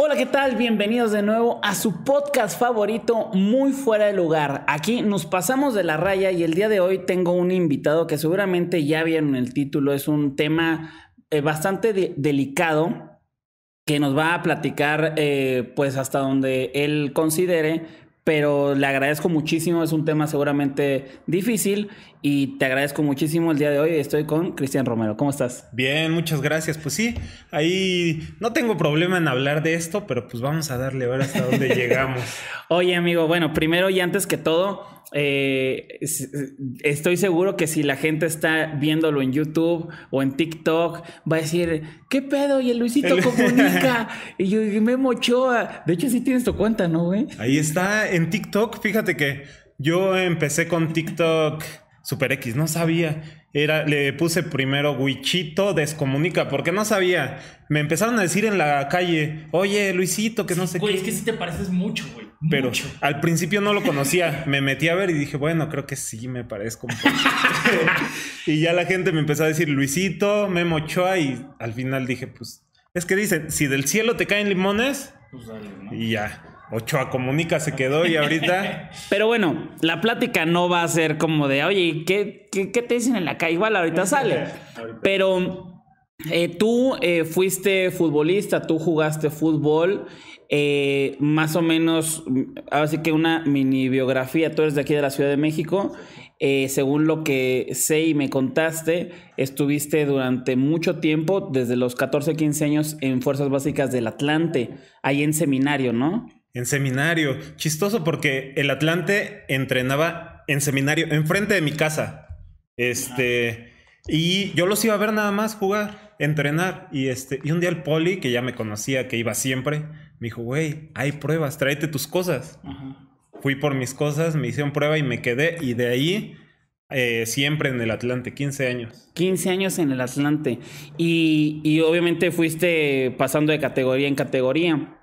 Hola, ¿qué tal? Bienvenidos de nuevo a su podcast favorito, Muy Fuera de Lugar. Aquí nos pasamos de la raya y el día de hoy tengo un invitado que seguramente ya vieron el título. Es un tema eh, bastante delicado que nos va a platicar, eh, pues hasta donde él considere, pero le agradezco muchísimo, es un tema seguramente difícil y te agradezco muchísimo el día de hoy. Estoy con Cristian Romero, ¿cómo estás? Bien, muchas gracias. Pues sí, ahí no tengo problema en hablar de esto, pero pues vamos a darle a ver hasta dónde llegamos. Oye amigo, bueno, primero y antes que todo, eh, estoy seguro que si la gente está viéndolo en YouTube o en TikTok, va a decir, ¿qué pedo? Y el Luisito comunica. y yo, y me mochoa De hecho, sí tienes tu cuenta, ¿no, güey? Ahí está, en TikTok. Fíjate que yo empecé con TikTok Super X, no sabía le puse primero Wichito Descomunica, porque no sabía. Me empezaron a decir en la calle, oye, Luisito, que no sé qué. Güey, es que sí te pareces mucho, güey. Pero al principio no lo conocía. Me metí a ver y dije, bueno, creo que sí me parezco y ya la gente me empezó a decir Luisito, Memo Ochoa, y al final dije, pues, es que dicen, si del cielo te caen limones, pues dale, ¿no? y ya. Ochoa Comunica se quedó y ahorita. Pero bueno, la plática no va a ser como de, oye, ¿qué, qué, te dicen en la calle? Igual ahorita sale. Pero eh, tú eh, fuiste futbolista, tú jugaste fútbol, eh, más o menos, mm, así que una mini biografía, tú eres de aquí de la Ciudad de México. según lo que sé y me contaste, estuviste durante mucho tiempo, desde los 14, 15 años, en Fuerzas Básicas del Atlante, ahí en seminario, ¿no? en seminario. Chistoso porque el Atlante entrenaba en seminario, enfrente de mi casa. Este, y yo los iba a ver nada más jugar, entrenar. Y, este, y un día el poli, que ya me conocía, que iba siempre, me dijo, güey, hay pruebas, tráete tus cosas. Fui por mis cosas, me hicieron prueba y me quedé. Y de ahí eh, siempre en el Atlante, 15 años. 15 años en el Atlante. Y, y, obviamente fuiste pasando de categoría en categoría.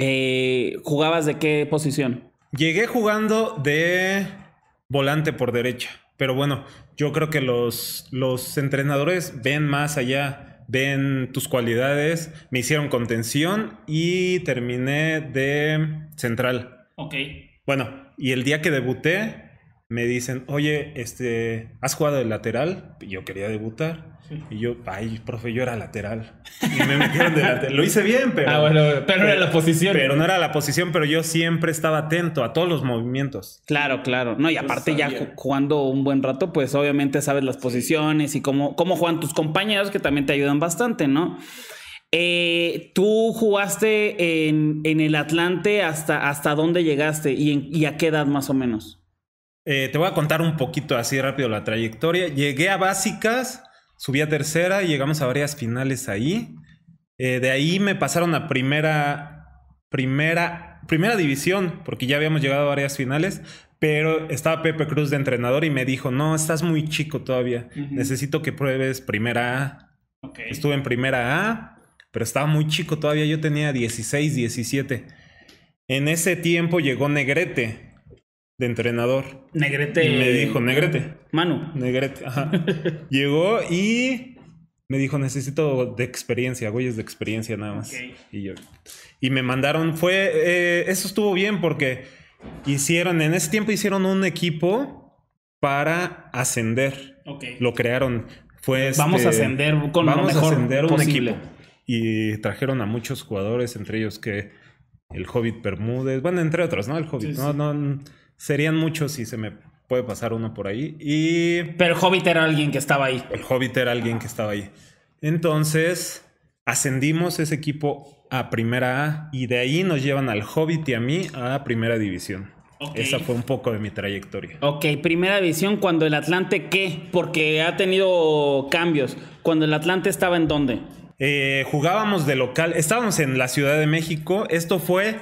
Eh, ¿Jugabas de qué posición? Llegué jugando de volante por derecha. Pero bueno, yo creo que los, los entrenadores ven más allá, ven tus cualidades. Me hicieron contención y terminé de central. Ok. Bueno, y el día que debuté, me dicen, oye, este, ¿has jugado de lateral? Yo quería debutar y yo, ay, profe, yo era lateral. Y me metieron de Lo hice bien, pero. Ah, pero no era la posición. Pero no era la posición, pero yo siempre estaba atento a todos los movimientos. Claro, claro. No, y aparte, ya jugando un buen rato, pues obviamente sabes las posiciones y cómo, cómo juegan tus compañeros, que también te ayudan bastante, ¿no? Eh, tú jugaste en, el Atlante hasta, hasta dónde llegaste y, a qué edad más o menos. Eh, te voy a contar un poquito así rápido la trayectoria. Llegué a básicas subí a tercera y llegamos a varias finales ahí. Eh, de ahí me pasaron a primera, primera, primera división, porque ya habíamos llegado a varias finales, pero estaba Pepe Cruz de entrenador y me dijo, no, estás muy chico todavía, necesito que pruebes primera A. Estuve en primera A, pero estaba muy chico todavía, yo tenía 16, 17. En ese tiempo llegó Negrete, de entrenador. Negrete. Me dijo, Negrete. Manu. Negrete, ajá. Llegó y me dijo, necesito de experiencia, güeyes de experiencia nada más. Y yo. Y me mandaron, fue, eh, eso estuvo bien porque hicieron, en ese tiempo hicieron un equipo para ascender. Lo crearon. Fue vamos a este, ascender con lo mejor a ascender un equipo. Y trajeron a muchos jugadores, entre ellos que el Hobbit Bermúdez, bueno, entre otros, ¿no? El Hobbit, no, no, Serían muchos si se me puede pasar uno por ahí. Y... Pero el Hobbit era alguien que estaba ahí. El Hobbit era alguien que estaba ahí. Entonces, ascendimos ese equipo a Primera A y de ahí nos llevan al Hobbit y a mí a Primera División. Esa fue un poco de mi trayectoria. Ok, primera división, cuando el Atlante, ¿qué? Porque ha tenido cambios. Cuando el Atlante estaba en dónde? Eh, jugábamos de local, estábamos en la Ciudad de México. Esto fue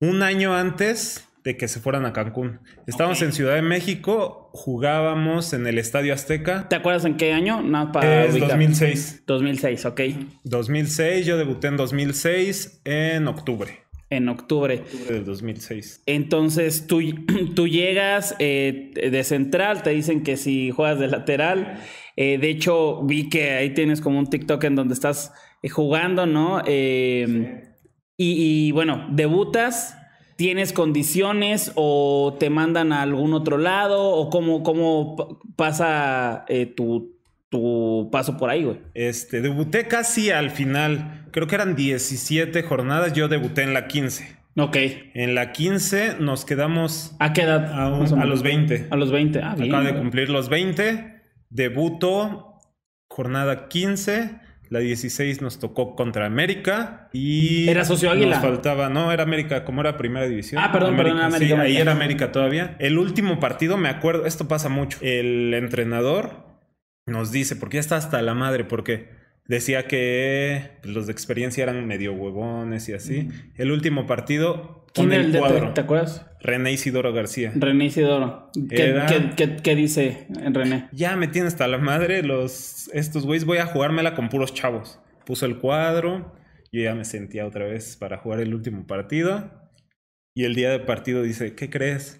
un año antes de que se fueran a Cancún. Estábamos en Ciudad de México, jugábamos en el Estadio Azteca. ¿Te acuerdas en qué año? No, para es 2006. 2006, ok. 2006, yo debuté en 2006 en octubre. En octubre. octubre del 2006. Entonces tú, tú llegas eh, de central, te dicen que si juegas de lateral. Eh, de hecho, vi que ahí tienes como un TikTok en donde estás eh, jugando, ¿no? y, y bueno, debutas ¿Tienes condiciones o te mandan a algún otro lado? ¿O cómo, cómo pasa eh, tu, paso por ahí, güey? Este, debuté casi al final. Creo que eran 17 jornadas. Yo debuté en la 15. Ok. En la 15 nos quedamos. ¿A qué edad? A, los 20. A los 20. Ah, de cumplir los 20. Debuto jornada 15. La 16 nos tocó contra América y. Era Socio Águila. Nos faltaba, no, era América, como era primera división. Ah, perdón, América, perdón, Sí, ahí era América todavía. El último partido, me acuerdo, esto pasa mucho. El entrenador nos dice, porque ya está hasta la madre, porque Decía que pues, los de experiencia eran medio huevones y así. El último partido ¿Quién el, cuadro. ¿Te acuerdas? René Isidoro García. René Isidoro. ¿Qué, dice René? Ya me tienes hasta la madre los estos güeyes. Voy a jugármela con puros chavos. Puso el cuadro. Yo ya me sentía otra vez para jugar el último partido. Y el día del partido dice, ¿qué crees?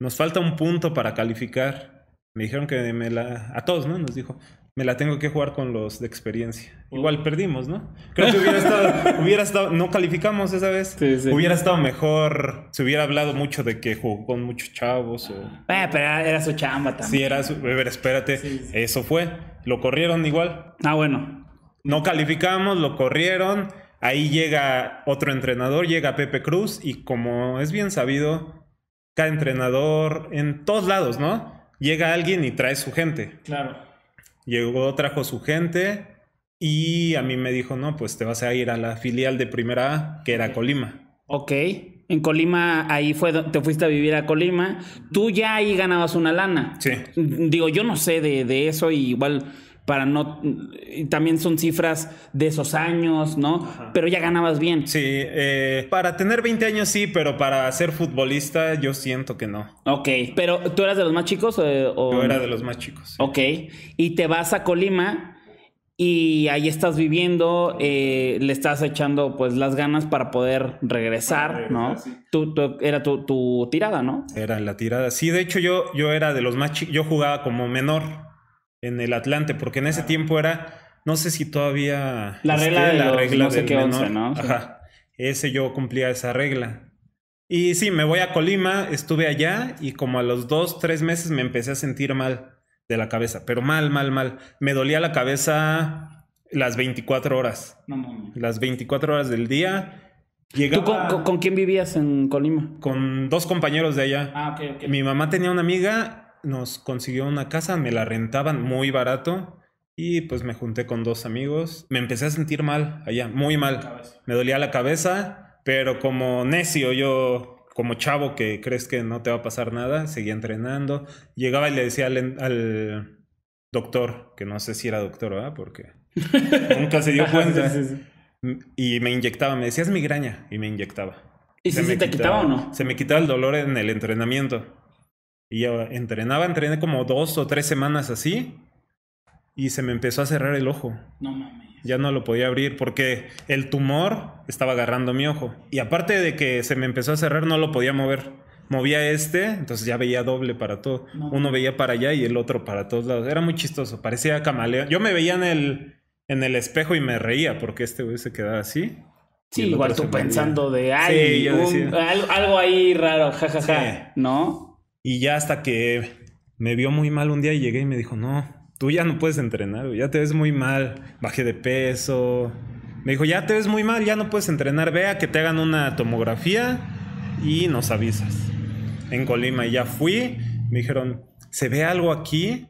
Nos falta un punto para calificar. Me dijeron que me la... A todos, ¿no? Nos dijo, me la tengo que jugar con los de experiencia. Oh. Igual perdimos, ¿no? Creo que hubiera estado, hubiera estado, no calificamos esa vez. Sí, sí. Hubiera estado mejor, se hubiera hablado mucho de que jugó con muchos chavos. O... Eh, pero era su chamba también. Sí, era su, ver, espérate, eso fue. Lo corrieron igual. Ah, bueno. No calificamos, lo corrieron. Ahí llega otro entrenador, llega Pepe Cruz y como es bien sabido, cada entrenador en todos lados, ¿no? Llega alguien y trae su gente. Claro. Llegó, trajo su gente y a mí me dijo, no, pues te vas a ir a la filial de primera A, que era Colima. Ok. En Colima, ahí fue, te fuiste a vivir a Colima. Tú ya ahí ganabas una lana. Sí. Digo, yo no sé de, de eso y igual para no... También son cifras de esos años, ¿no? Pero ya ganabas bien. Sí, eh, para tener 20 años sí, pero para ser futbolista yo siento que no. Ok, pero ¿tú eras de los más chicos? Eh, o... Yo era de los más chicos. Ok, y te vas a Colima y ahí estás viviendo, eh, le estás echando pues las ganas para poder regresar, ¿no? era tu, tirada, ¿no? Era la tirada. Sí, de hecho yo, yo era de los más yo jugaba como menor en el Atlante, porque en ese tiempo era, no sé si todavía... La regla, de la no sé ¿no? Ese yo cumplía esa regla. Y sí, me voy a Colima, estuve allá y como a los dos, tres meses me empecé a sentir mal de la cabeza, pero mal, mal, mal. Me dolía la cabeza las 24 horas. las 24 horas del día. ¿Tú con, con, quién vivías en Colima? Con dos compañeros de allá. Ah, Mi mamá tenía una amiga nos consiguió una casa, me la rentaban muy barato y pues me junté con dos amigos. Me empecé a sentir mal allá, muy mal. Me dolía la cabeza, pero como necio yo como chavo que crees que no te va a pasar nada, seguía entrenando. Llegaba y le decía al, doctor, que no sé si era doctor, no, Porque nunca se dio cuenta. Y me inyectaba, me decía es migraña, y me inyectaba. ¿Y si se, me te quitaba, o no? Se me quitaba el dolor en el entrenamiento. Y yo entrenaba, entrené como dos o tres semanas así. Y se me empezó a cerrar el ojo. No mames. Ya no lo podía abrir porque el tumor estaba agarrando mi ojo. Y aparte de que se me empezó a cerrar, no lo podía mover. Movía este, entonces ya veía doble para todo. Uno veía para allá y el otro para todos lados. Era muy chistoso, parecía camaleón. Yo me veía en el, en el espejo y me reía porque este güey se quedaba así. Sí, igual tú pensando de algo, ahí raro, jajaja, ¿no? Y ya hasta que me vio muy mal un día y llegué y me dijo, no, tú ya no puedes entrenar, ya te ves muy mal, bajé de peso. Me dijo, ya te ves muy mal, ya no puedes entrenar, vea que te hagan una tomografía y nos avisas. En Colima y ya fui, me dijeron, se ve algo aquí,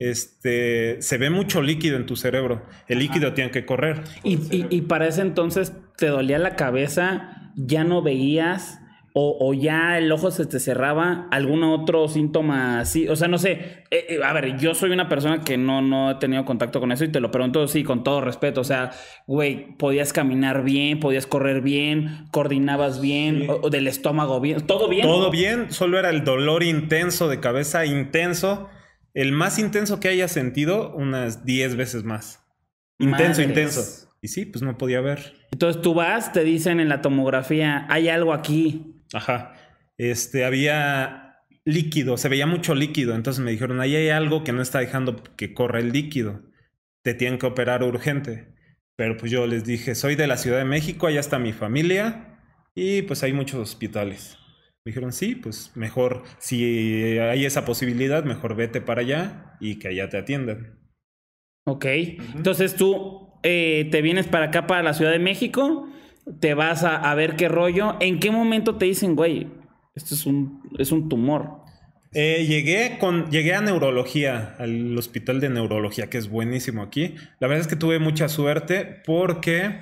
este, se ve mucho líquido en tu cerebro, el líquido tiene que correr. Y, y, y para ese entonces te dolía la cabeza, ya no veías o, ya el ojo se te cerraba, algún otro síntoma así, o sea, no sé, eh, eh, a ver, yo soy una persona que no, no he tenido contacto con eso y te lo pregunto, sí, con todo respeto, o sea, güey, podías caminar bien, podías correr bien, coordinabas bien, del estómago bien, todo bien. Todo bien, solo era el dolor intenso de cabeza, intenso, el más intenso que haya sentido, unas 10 veces más. Intenso, intenso. Y sí, pues no podía ver. Entonces tú vas, te dicen en la tomografía, hay algo aquí Ajá. Este, había líquido, se veía mucho líquido. Entonces me dijeron, ahí hay algo que no está dejando que corra el líquido. Te tienen que operar urgente. Pero pues yo les dije, soy de la Ciudad de México, allá está mi familia y pues hay muchos hospitales. Me dijeron, sí, pues mejor, si hay esa posibilidad, mejor vete para allá y que allá te atiendan. Ok, entonces tú eh, te vienes para acá, para la Ciudad de México, te vas a, ver qué rollo. ¿En qué momento te dicen, güey, esto es un, es un tumor? Eh, llegué, con, llegué a neurología, al hospital de neurología, que es buenísimo aquí. La verdad es que tuve mucha suerte porque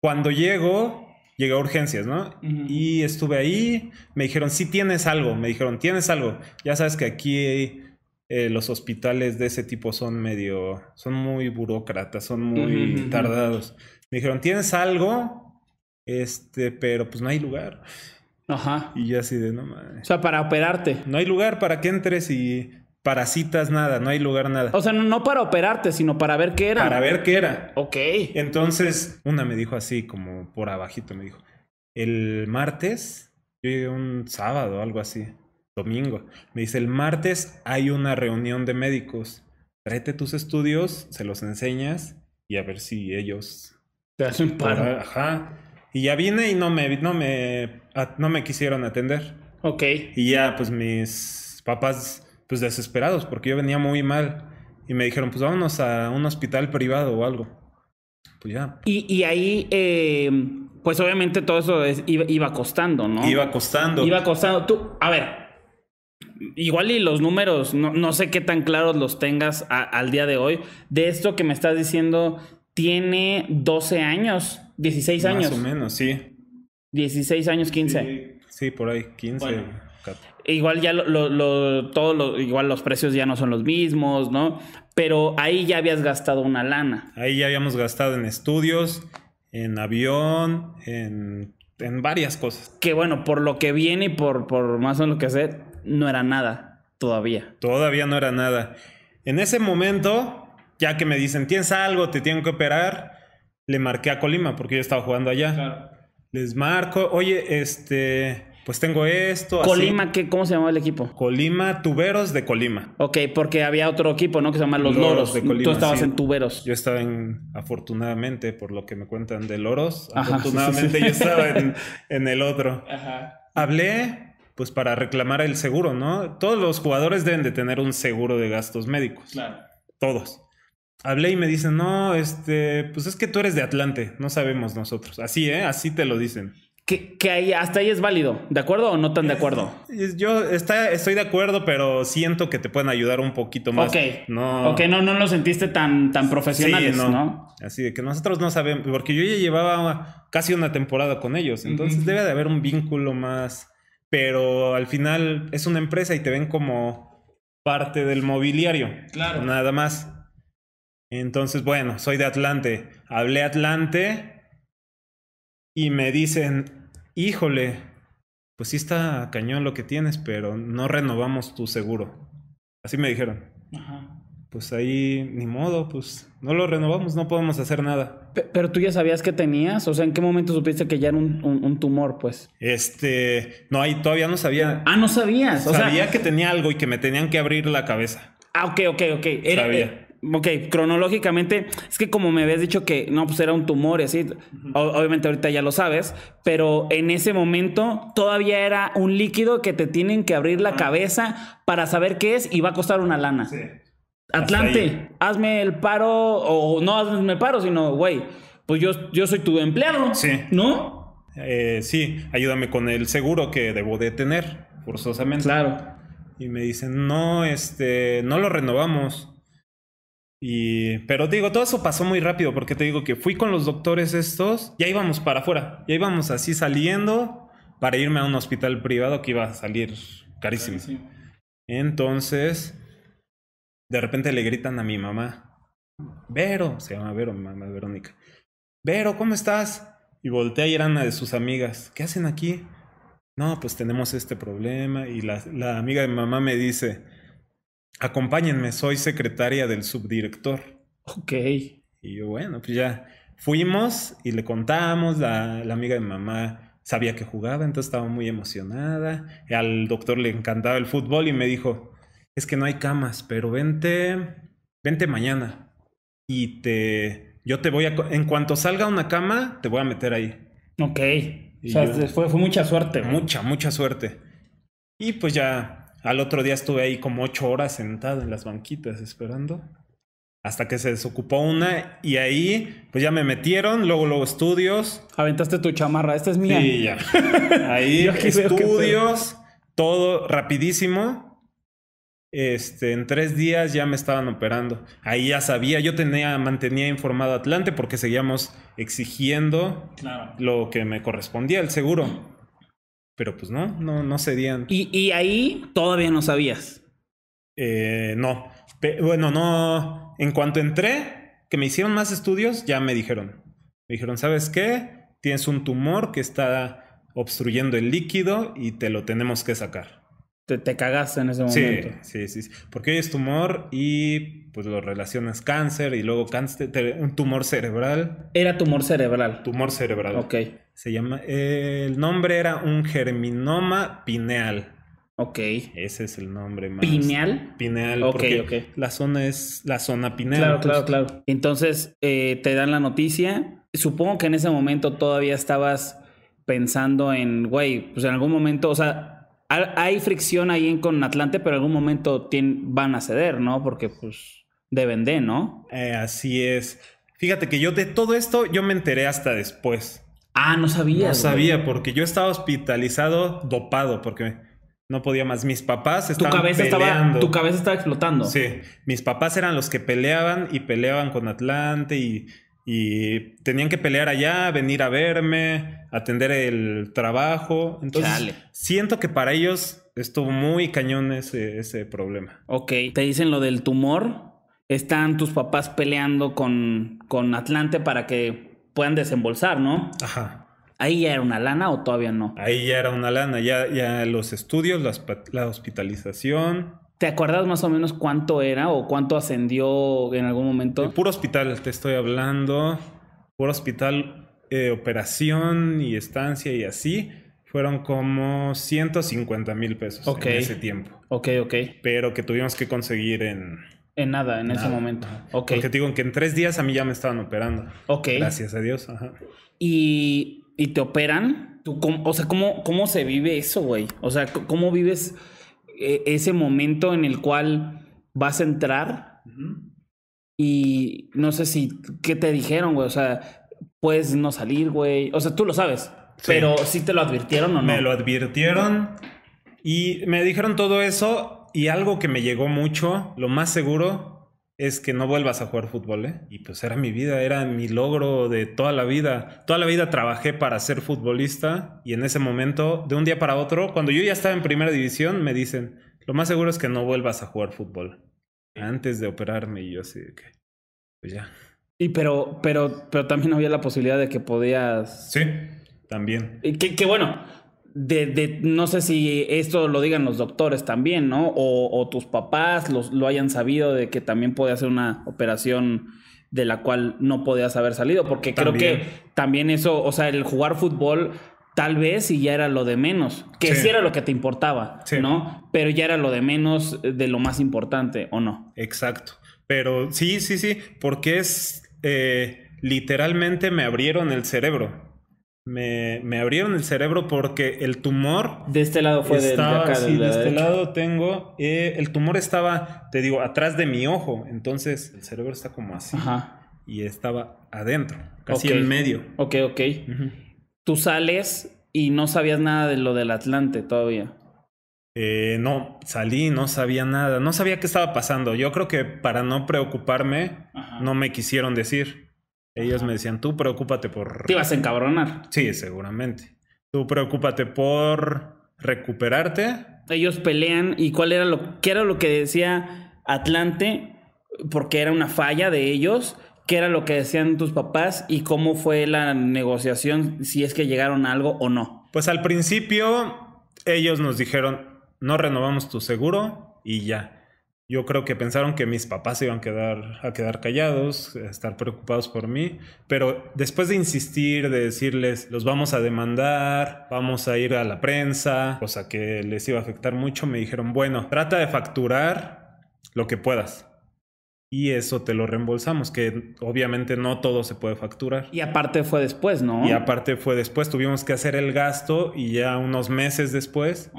cuando llego, llegué a urgencias, ¿no? Y estuve ahí, me dijeron, sí tienes algo, me dijeron, tienes algo. Ya sabes que aquí eh, los hospitales de ese tipo son medio, son muy burócratas, son muy tardados. Me dijeron, tienes algo, este, pero pues no hay lugar. Ajá. Y yo así de no O sea, para operarte. No hay lugar para que entres y Para citas, nada, no hay lugar nada. O sea, no, para operarte, sino para ver qué era. Para ver qué era. Ok. Entonces, una me dijo así, como por abajito, me dijo. El martes, un sábado, algo así, domingo. Me dice, el martes hay una reunión de médicos. Tráete tus estudios, se los enseñas y a ver si ellos... Te hacen paro. Ajá. Y ya vine y no me, no me, no me quisieron atender. Ok. Y ya pues mis papás pues desesperados porque yo venía muy mal. Y me dijeron pues vámonos a un hospital privado o algo. Pues ya. Y, y ahí... Eh pues obviamente todo eso iba, costando, ¿no? Iba costando. Iba costando. Tú, a ver, igual y los números, no, no sé qué tan claros los tengas al día de hoy, de esto que me estás diciendo tiene 12 años, 16 años. Más o menos, sí. 16 años, 15. Sí, por ahí, 15. igual ya lo, igual los precios ya no son los mismos, ¿no? Pero ahí ya habías gastado una lana. Ahí ya habíamos gastado en estudios, en avión, en, en varias cosas. Que bueno, por lo que viene y por, por más o menos lo que sé, no era nada todavía. Todavía no era nada. En ese momento, ya que me dicen, ¿tienes algo? ¿Te tienen que operar? Le marqué a Colima porque yo estaba jugando allá. Les marco, oye, este, pues tengo esto. Colima, ¿qué, ¿cómo se llamaba el equipo? Colima, Tuberos de Colima. Ok, porque había otro equipo, ¿no? Que se llama Los Loros. De Colima, Tú estabas en Tuberos. Yo estaba en, afortunadamente, por lo que me cuentan de Loros, afortunadamente yo estaba en, el otro. Ajá. Hablé, pues para reclamar el seguro, ¿no? Todos los jugadores deben de tener un seguro de gastos médicos. Claro. Todos hablé y me dicen, no, este, pues es que tú eres de Atlante, no sabemos nosotros. Así, ¿eh? Así te lo dicen. Que, hasta ahí es válido, ¿de acuerdo o no tan de acuerdo? yo está, estoy de acuerdo, pero siento que te pueden ayudar un poquito más. Ok, no, okay, no, no lo sentiste tan, tan profesionales, no. Así de que nosotros no sabemos, porque yo ya llevaba casi una temporada con ellos, entonces debe de haber un vínculo más, pero al final es una empresa y te ven como parte del mobiliario. Claro. Nada más. Entonces, bueno, soy de Atlante. Hablé Atlante y me dicen, híjole, pues sí está cañón lo que tienes, pero no renovamos tu seguro. Así me dijeron. Pues ahí, ni modo, pues no lo renovamos, no podemos hacer nada. Pero tú ya sabías que tenías, o sea, ¿en qué momento supiste que ya era un, tumor, pues? Este, no, ahí todavía no sabía. Ah, no sabías. O sabía que tenía algo y que me tenían que abrir la cabeza. Ah, ok, ok, ok. sabía. Eh, ok, cronológicamente, es que como me habías dicho que no, pues era un tumor y así, obviamente ahorita ya lo sabes, pero en ese momento todavía era un líquido que te tienen que abrir la cabeza para saber qué es y va a costar una lana. Atlante, hazme el paro, o no hazme el paro, sino, güey, pues yo, yo soy tu empleado, ¿no? Eh, sí, ayúdame con el seguro que debo de tener, forzosamente. Claro. Y me dicen, no, este, no lo renovamos. Y, pero digo, todo eso pasó muy rápido porque te digo que fui con los doctores estos, ya íbamos para afuera, ya íbamos así saliendo para irme a un hospital privado que iba a salir carísimo. Entonces, de repente le gritan a mi mamá, Vero, se llama Vero, mi mamá Verónica, Vero, ¿cómo estás? Y voltea y era una de sus amigas, ¿qué hacen aquí? No, pues tenemos este problema. Y la, la amiga de mi mamá me dice, acompáñenme, soy secretaria del subdirector. Ok. Y yo, bueno, pues ya fuimos y le contamos, la, la amiga de mamá sabía que jugaba, entonces estaba muy emocionada. Al doctor le encantaba el fútbol y me dijo, es que no hay camas, pero vente, vente mañana y te, yo te voy a, en cuanto salga una cama, te voy a meter ahí. Ok. o sea, fue, mucha suerte. Mucha, mucha suerte. Y pues ya al otro día estuve ahí como ocho horas sentado en las banquitas esperando. Hasta que se desocupó una y ahí pues ya me metieron, luego luego estudios. Aventaste tu chamarra, esta es mía. Sí, ya. ahí estudios, todo rapidísimo. Este, en tres días ya me estaban operando. Ahí ya sabía, yo tenía, mantenía informado a Atlante porque seguíamos exigiendo lo que me correspondía, el seguro. Pero pues no, no, no serían. ¿Y, y ahí todavía no sabías? Eh, no. bueno, no. En cuanto entré, que me hicieron más estudios, ya me dijeron. Me dijeron, ¿sabes qué? Tienes un tumor que está obstruyendo el líquido y te lo tenemos que sacar te, te cagaste en ese momento. Sí, sí, sí. Porque es tumor y pues lo relacionas cáncer y luego cáncer, un tumor cerebral. Era tumor cerebral. Tumor cerebral. Ok. Se llama, el nombre era un germinoma pineal. Ok. Ese es el nombre más. ¿Pineal? Pineal. Ok, porque La zona es la zona pineal. Claro, claro, claro. Entonces eh, te dan la noticia. Supongo que en ese momento todavía estabas pensando en, güey, pues en algún momento, o sea, hay fricción ahí en, con Atlante, pero en algún momento van a ceder, ¿no? Porque pues deben de, ¿no? Eh, así es. Fíjate que yo de todo esto yo me enteré hasta después. Ah, no sabía. No sabía, porque yo estaba hospitalizado dopado, porque no podía más. Mis papás estaban tu cabeza peleando. tu cabeza estaba explotando. Sí, mis papás eran los que peleaban y peleaban con Atlante y y tenían que pelear allá, venir a verme, atender el trabajo. Entonces, siento que para ellos estuvo muy cañón ese, problema. Ok, te dicen lo del tumor. Están tus papás peleando con, con Atlante para que puedan desembolsar, ¿no? Ajá. ¿Ahí ya era una lana o todavía no? Ahí ya era una lana, ya, ya los estudios, la hospitalización, ¿Te acuerdas más o menos cuánto era o cuánto ascendió en algún momento? puro hospital, te estoy hablando. Puro hospital, eh, operación y estancia y así. Fueron como 150 mil pesos en ese tiempo. Ok, ok. Pero que tuvimos que conseguir en... En nada, en ese momento. Ok. Porque te digo que en tres días a mí ya me estaban operando. Ok. Gracias a Dios. Ajá. Y, y te operan. ¿Tú, o sea, ¿cómo, ¿cómo se vive eso, güey? O sea, ¿cómo vives...? E, ese momento en el cual vas a entrar y no sé si, ¿qué te dijeron, güey? O sea, puedes no salir, güey. O sea, tú lo sabes, pero si te lo advirtieron o no? Me lo advirtieron y me dijeron todo eso y algo que me llegó mucho, lo más seguro, es que no vuelvas a jugar fútbol, ¿eh? Y pues era mi vida, era mi logro de toda la vida. Toda la vida trabajé para ser futbolista y en ese momento, de un día para otro, cuando yo ya estaba en primera división, me dicen, lo más seguro es que no vuelvas a jugar fútbol antes de operarme y yo así de que, pues ya. Y pero, pero, pero también había la posibilidad de que podías... Sí, también. Y que bueno, de, de, no sé si esto lo digan los doctores también, ¿no? O, tus papás lo hayan sabido de que también podía hacer una operación de la cual no podías haber salido, porque creo que también eso, o sea, el jugar fútbol tal vez y ya era lo de menos, que sí, era lo que te importaba, ¿no? Pero ya era lo de menos eh, de lo más importante, ¿o no? Exacto, pero sí, sí, sí, porque es, eh, literalmente me abrieron el cerebro me, abrieron el cerebro porque el tumor... De este lado fue de acá, sí, de, este lado tengo... Eh, el tumor estaba, te digo, atrás de mi ojo. Entonces el cerebro está como así. Y estaba adentro, casi en medio. Ok, ok. Tú sales y no sabías nada de lo del Atlante todavía. Eh, no, salí, no sabía nada, no sabía qué estaba pasando. Yo creo que para no preocuparme, no me quisieron decir. Ellos me decían, tú preocúpate por... Te ibas a encabronar. Sí, seguramente. Tú preocúpate por recuperarte. Ellos pelean y cuál era lo, qué era lo que decía Atlante, porque era una falla de ellos, qué era lo que decían tus papás y cómo fue la negociación, si es que llegaron a algo o no. Pues al principio ellos nos dijeron, no renovamos tu seguro y ya yo creo que pensaron que mis papás iban a quedar, a quedar callados, a estar preocupados por mí, pero después de insistir, de decirles, los vamos a demandar, vamos a ir a la prensa, cosa que les iba a afectar mucho, me dijeron, bueno, trata de facturar lo que puedas y eso te lo reembolsamos, que obviamente no todo se puede facturar. Y aparte fue después, ¿no? Y aparte fue después, tuvimos que hacer el gasto y ya unos meses después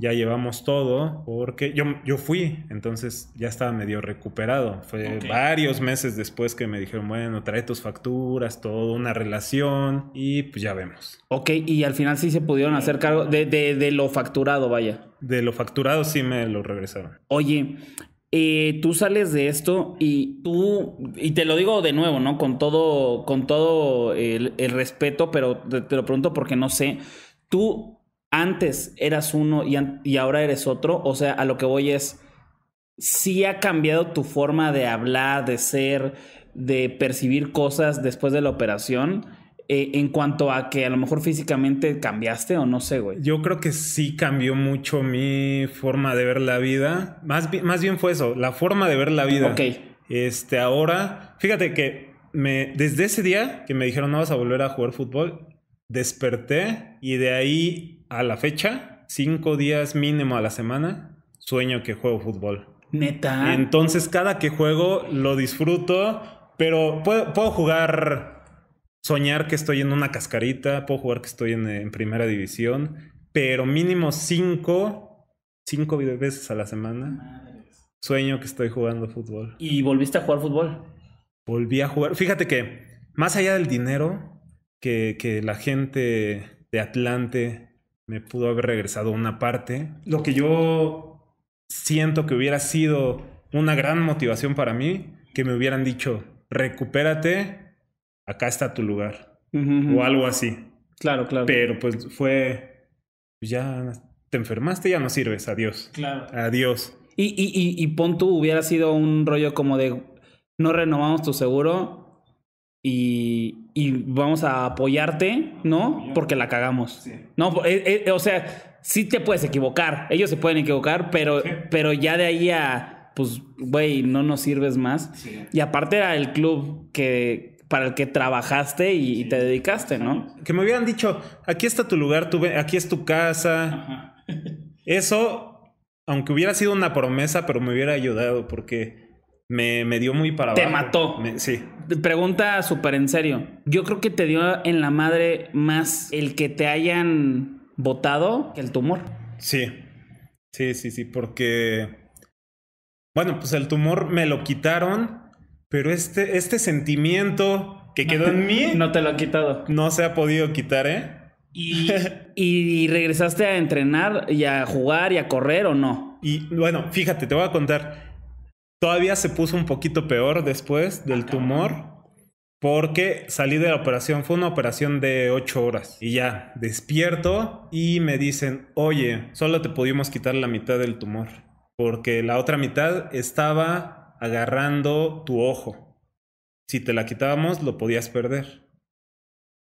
ya llevamos todo, porque yo, yo fui, entonces ya estaba medio recuperado. Fue varios meses después que me dijeron, bueno, trae tus facturas, toda una relación y pues ya vemos. Ok, y al final sí se pudieron hacer cargo de, de, de lo facturado, vaya. De lo facturado sí me lo regresaron. Oye, eh, tú sales de esto y tú, y te lo digo de nuevo, ¿no? Con todo, con todo el, respeto, pero te, lo pregunto porque no sé, tú antes eras uno y, y ahora eres otro, o sea, a lo que voy es, si ha cambiado tu forma de hablar, de ser, de percibir cosas después de la operación? Eh, en cuanto a que a lo mejor físicamente cambiaste o no sé, güey. Yo creo que sí cambió mucho mi forma de ver la vida. Más, más bien fue eso, la forma de ver la vida. Ok. Este, ahora, fíjate que me, desde ese día que me dijeron no vas a volver a jugar fútbol, desperté y de ahí a la fecha, cinco días mínimo a la semana, sueño que juego fútbol. Neta. entonces cada que juego lo disfruto, pero puedo jugar soñar que estoy en una cascarita, puedo jugar que estoy en, primera división, pero mínimo cinco, cinco veces a la semana sueño que estoy jugando fútbol. ¿Y volviste a jugar fútbol? Volví a jugar. Fíjate que más allá del dinero que, que la gente de Atlante me pudo haber regresado una parte, lo que yo siento que hubiera sido una gran motivación para mí, que me hubieran dicho, recupérate acá está tu lugar. O algo así. Claro, claro. Pero pues fue, pues, ya te enfermaste, ya no sirves, adiós. Claro. Adiós. Y, y, y, y pon tú, hubiera sido un rollo como de, no renovamos tu seguro y, y vamos a apoyarte, ¿no? Porque la cagamos. No, pues, eh, eh, o sea, sí te puedes equivocar, ellos se pueden equivocar, pero, pero ya de ahí a, pues, güey, no nos sirves más. Y aparte era el club que, para el que trabajaste y, te dedicaste, ¿no? Que me hubieran dicho, aquí está tu lugar, aquí es tu casa. Eso, aunque hubiera sido una promesa, pero me hubiera ayudado porque me, me dio muy para abajo. Te mató. sí. Pregunta súper en serio. Yo creo que te dio en la madre más el que te hayan votado que el tumor. Sí. Sí, sí, sí, porque... Bueno, pues el tumor me lo quitaron pero este, este sentimiento que quedó en mí... No te lo ha quitado. No se ha podido quitar, ¿eh? ¿Y, regresaste a entrenar y a jugar y a correr o no? Y bueno, fíjate, te voy a contar. Todavía se puso un poquito peor después del ah, tumor porque salí de la operación. Fue una operación de ocho horas y ya despierto y me dicen, oye, solo te pudimos quitar la mitad del tumor porque la otra mitad estaba agarrando tu ojo. Si te la quitábamos, lo podías perder.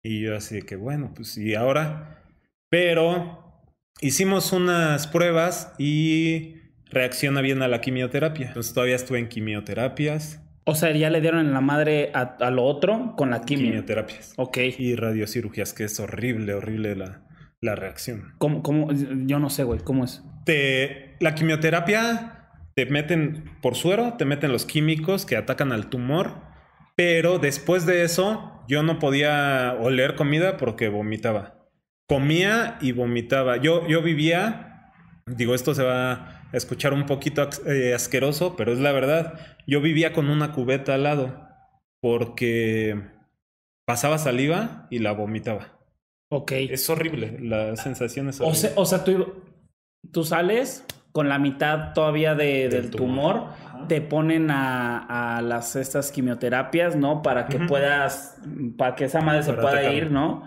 Y yo así de que, bueno, pues y ahora. Pero hicimos unas pruebas y reacciona bien a la quimioterapia. Entonces todavía estuve en quimioterapias. O sea, ya le dieron en la madre a, lo otro con la quimioterapia. Quimioterapias. Ok. Y radiocirugías, que es horrible, horrible la, la reacción. ¿Cómo, ¿Cómo? Yo no sé, güey, ¿cómo es? Te, la quimioterapia te meten por suero, te meten los químicos que atacan al tumor, pero después de eso yo no podía oler comida porque vomitaba. Comía y vomitaba. Yo, yo vivía, digo, esto se va a escuchar un poquito eh, asqueroso, pero es la verdad, yo vivía con una cubeta al lado porque pasaba saliva y la vomitaba. Ok. Es horrible, la sensación es horrible. O sea, tú, tú sales, con la mitad todavía del, tumor, te ponen a, las estas quimioterapias, ¿no? Para que puedas, para que esa madre se pueda ir, ¿no?